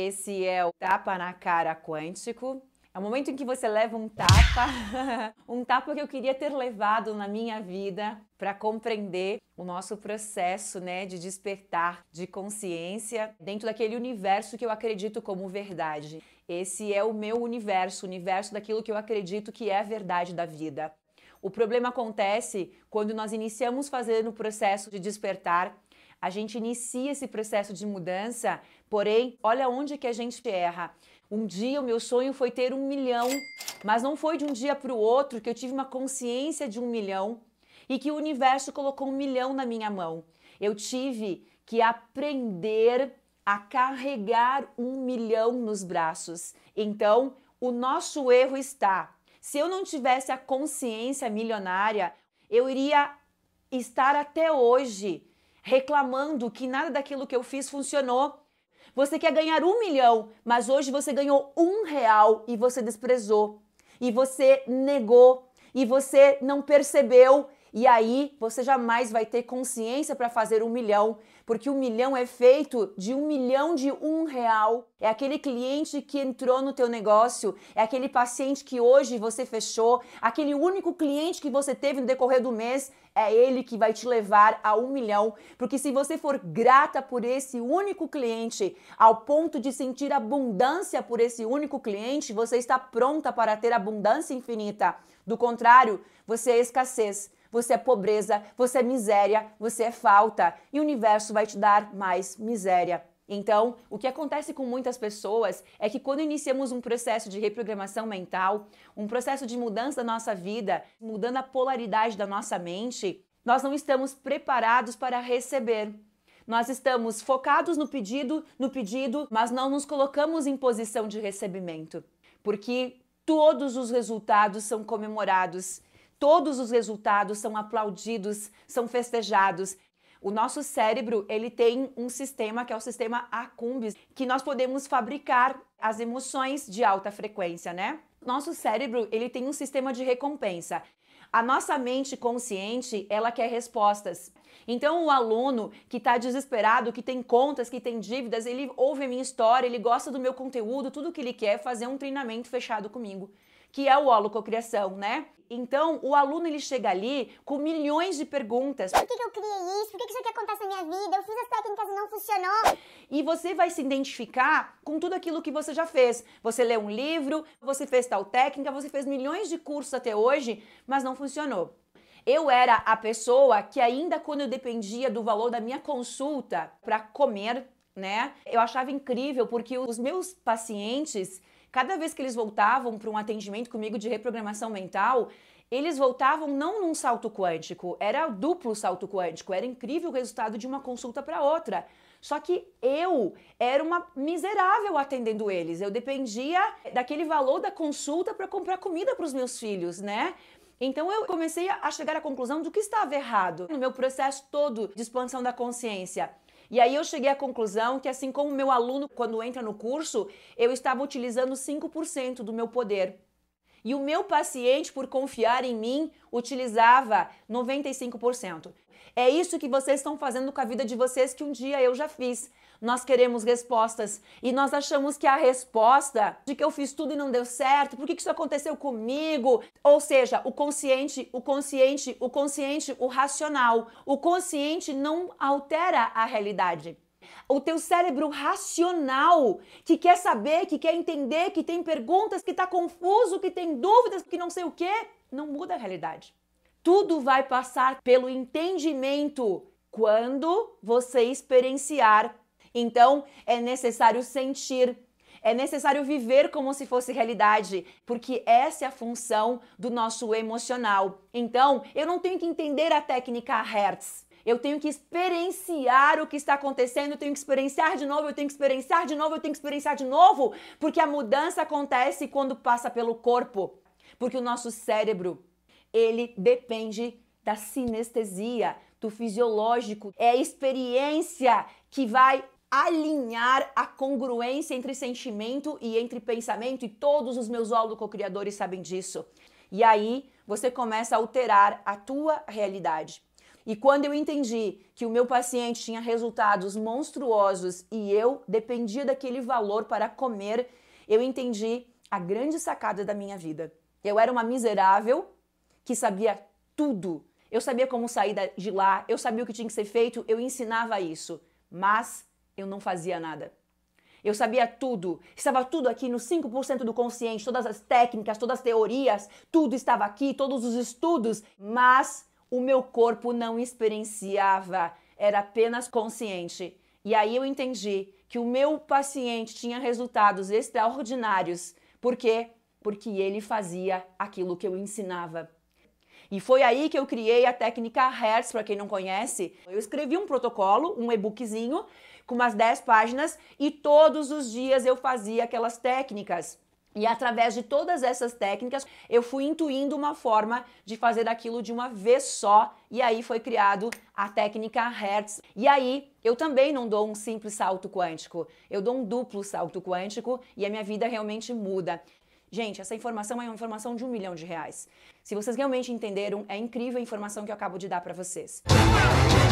Esse é o tapa na cara quântico. É o momento em que você leva um tapa, um tapa que eu queria ter levado na minha vida para compreender o nosso processo, né, de despertar de consciência dentro daquele universo que eu acredito como verdade. Esse é o meu universo, o universo daquilo que eu acredito que é a verdade da vida. O problema acontece quando nós iniciamos fazendo o processo de despertar a gente inicia esse processo de mudança, porém, olha onde que a gente erra. Um dia o meu sonho foi ter um milhão, mas não foi de um dia para o outro que eu tive uma consciência de um milhão e que o universo colocou um milhão na minha mão. Eu tive que aprender a carregar um milhão nos braços. Então, o nosso erro está. Se eu não tivesse a consciência milionária, eu iria estar até hoje reclamando que nada daquilo que eu fiz funcionou. Você quer ganhar um milhão, mas hoje você ganhou um real e você desprezou, e você negou, e você não percebeu e aí você jamais vai ter consciência para fazer um milhão, porque um milhão é feito de um milhão de um real. É aquele cliente que entrou no teu negócio, é aquele paciente que hoje você fechou, aquele único cliente que você teve no decorrer do mês, é ele que vai te levar a um milhão. Porque se você for grata por esse único cliente, ao ponto de sentir abundância por esse único cliente, você está pronta para ter abundância infinita. Do contrário, você é escassez você é pobreza, você é miséria, você é falta, e o universo vai te dar mais miséria. Então, o que acontece com muitas pessoas é que quando iniciamos um processo de reprogramação mental, um processo de mudança da nossa vida, mudando a polaridade da nossa mente, nós não estamos preparados para receber. Nós estamos focados no pedido, no pedido, mas não nos colocamos em posição de recebimento, porque todos os resultados são comemorados Todos os resultados são aplaudidos, são festejados. O nosso cérebro, ele tem um sistema que é o sistema Acumbis, que nós podemos fabricar as emoções de alta frequência, né? Nosso cérebro, ele tem um sistema de recompensa. A nossa mente consciente, ela quer respostas. Então, o aluno que está desesperado, que tem contas, que tem dívidas, ele ouve a minha história, ele gosta do meu conteúdo, tudo que ele quer é fazer um treinamento fechado comigo que é o holococriação, né? Então, o aluno ele chega ali com milhões de perguntas. Por que, que eu criei isso? Por que, que isso aqui acontece na minha vida? Eu fiz as técnicas e não funcionou. E você vai se identificar com tudo aquilo que você já fez. Você leu um livro, você fez tal técnica, você fez milhões de cursos até hoje, mas não funcionou. Eu era a pessoa que ainda quando eu dependia do valor da minha consulta para comer, né? Eu achava incrível porque os meus pacientes Cada vez que eles voltavam para um atendimento comigo de reprogramação mental, eles voltavam não num salto quântico, era duplo salto quântico, era incrível o resultado de uma consulta para outra. Só que eu era uma miserável atendendo eles. Eu dependia daquele valor da consulta para comprar comida para os meus filhos, né? Então eu comecei a chegar à conclusão do que estava errado no meu processo todo de expansão da consciência. E aí eu cheguei à conclusão que, assim como o meu aluno, quando entra no curso, eu estava utilizando 5% do meu poder. E o meu paciente, por confiar em mim, utilizava 95%. É isso que vocês estão fazendo com a vida de vocês que um dia eu já fiz. Nós queremos respostas e nós achamos que a resposta de que eu fiz tudo e não deu certo, por que, isso aconteceu comigo? Ou seja, o consciente, o consciente, o consciente, o racional. O consciente não altera a realidade. O teu cérebro racional, que quer saber, que quer entender, que tem perguntas, que está confuso, que tem dúvidas, que não sei o quê, não muda a realidade. Tudo vai passar pelo entendimento quando você experienciar. Então, é necessário sentir, é necessário viver como se fosse realidade, porque essa é a função do nosso emocional. Então, eu não tenho que entender a técnica Hertz. Eu tenho que experienciar o que está acontecendo, eu tenho que experienciar de novo, eu tenho que experienciar de novo, eu tenho que experienciar de novo, porque a mudança acontece quando passa pelo corpo, porque o nosso cérebro ele depende da sinestesia, do fisiológico. É a experiência que vai alinhar a congruência entre sentimento e entre pensamento, e todos os meus holococriadores sabem disso. E aí você começa a alterar a tua realidade. E quando eu entendi que o meu paciente tinha resultados monstruosos e eu dependia daquele valor para comer, eu entendi a grande sacada da minha vida. Eu era uma miserável que sabia tudo. Eu sabia como sair de lá, eu sabia o que tinha que ser feito, eu ensinava isso, mas eu não fazia nada. Eu sabia tudo, estava tudo aqui no 5% do consciente, todas as técnicas, todas as teorias, tudo estava aqui, todos os estudos, mas o meu corpo não experienciava, era apenas consciente. E aí eu entendi que o meu paciente tinha resultados extraordinários. Por quê? Porque ele fazia aquilo que eu ensinava. E foi aí que eu criei a técnica Hertz, para quem não conhece. Eu escrevi um protocolo, um e-bookzinho, com umas 10 páginas, e todos os dias eu fazia aquelas técnicas. E através de todas essas técnicas, eu fui intuindo uma forma de fazer aquilo de uma vez só, e aí foi criado a técnica Hertz. E aí, eu também não dou um simples salto quântico, eu dou um duplo salto quântico e a minha vida realmente muda. Gente, essa informação é uma informação de um milhão de reais. Se vocês realmente entenderam, é incrível a informação que eu acabo de dar para vocês. Música